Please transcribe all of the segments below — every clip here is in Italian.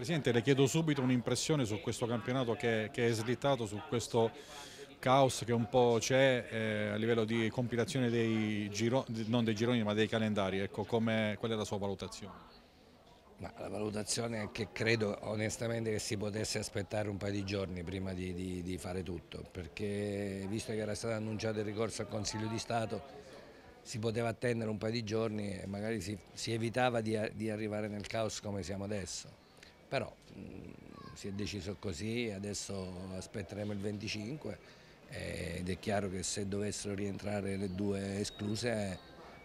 Presidente, le chiedo subito un'impressione su questo campionato che, che, è slittato, su questo caos che un po' c'è eh, a livello di compilazione dei gironi, non dei gironi ma dei calendari, ecco, come, qual è la sua valutazione? Ma la valutazione è che credo onestamente che si potesse aspettare un paio di giorni prima di, di, di fare tutto, perché visto che era stato annunciato il ricorso al Consiglio di Stato si poteva attendere un paio di giorni e magari si, si evitava di, di arrivare nel caos come siamo adesso però mh, mm, si è deciso così, adesso aspetteremo il 25 ed è chiaro che se dovessero rientrare le due escluse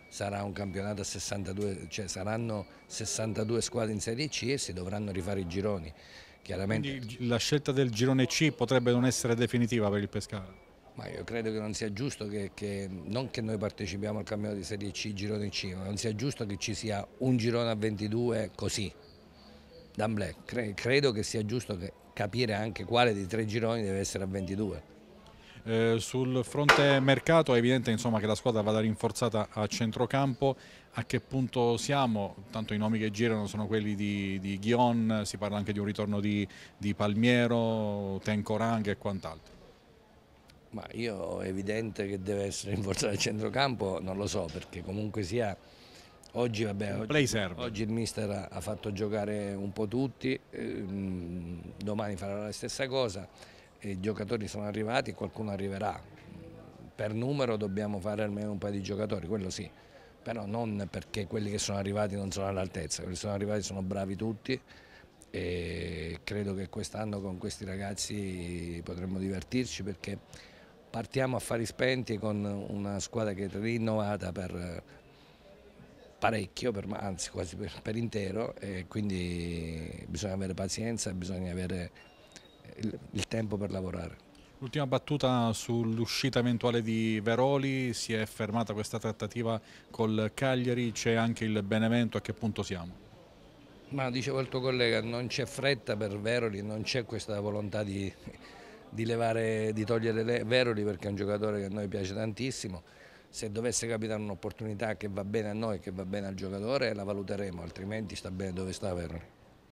sarà un campionato a 62, cioè saranno 62 squadre in Serie C e si dovranno rifare i gironi. Quindi la scelta del girone C potrebbe non essere definitiva per il Pescara? Ma io credo che non sia giusto che, che, non che noi partecipiamo al campionato di Serie C, girone C, ma non sia giusto che ci sia un girone a 22 così, Dan Cre credo che sia giusto che capire anche quale dei tre gironi deve essere a 22. Eh, sul fronte mercato è evidente insomma, che la squadra vada rinforzata a centrocampo. A che punto siamo? Tanto i nomi che girano sono quelli di, di Ghion, si parla anche di un ritorno di, di Palmiero, Tencorang e quant'altro. Ma io è evidente che deve essere rinforzato a centrocampo, non lo so perché comunque sia Oggi, vabbè, oggi, oggi, il mister ha fatto giocare un po' tutti, ehm, domani farà la stessa cosa, i giocatori sono arrivati e qualcuno arriverà. Per numero dobbiamo fare almeno un paio di giocatori, quello sì, però non perché quelli che sono arrivati non sono all'altezza, quelli che sono arrivati sono bravi tutti e credo che quest'anno con questi ragazzi potremmo divertirci perché partiamo a fari spenti con una squadra che è rinnovata per, parecchio, per, anzi quasi per, per intero, e quindi bisogna avere pazienza, bisogna avere eh, il, il tempo per lavorare. L'ultima battuta sull'uscita eventuale di Veroli, si è fermata questa trattativa col Cagliari, c'è anche il Benevento, a che punto siamo? Ma dicevo il tuo collega, non c'è fretta per Veroli, non c'è questa volontà di, di, levare, di togliere Veroli perché è un giocatore che a noi piace tantissimo se dovesse capitare un'opportunità che va bene a noi, che va bene al giocatore, la valuteremo, altrimenti sta bene dove sta Verone.